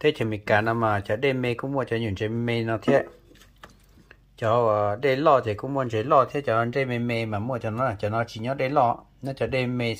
thế chỉ mình cả năm mà chả đêm mê cũng mua cho những chuyện mê nó thế cho ờ, để lo thì cũng muốn chế lo thế cho anh đêm mê mà mua cho nó cho nó chỉ nhớ để lo nó cho đêm mê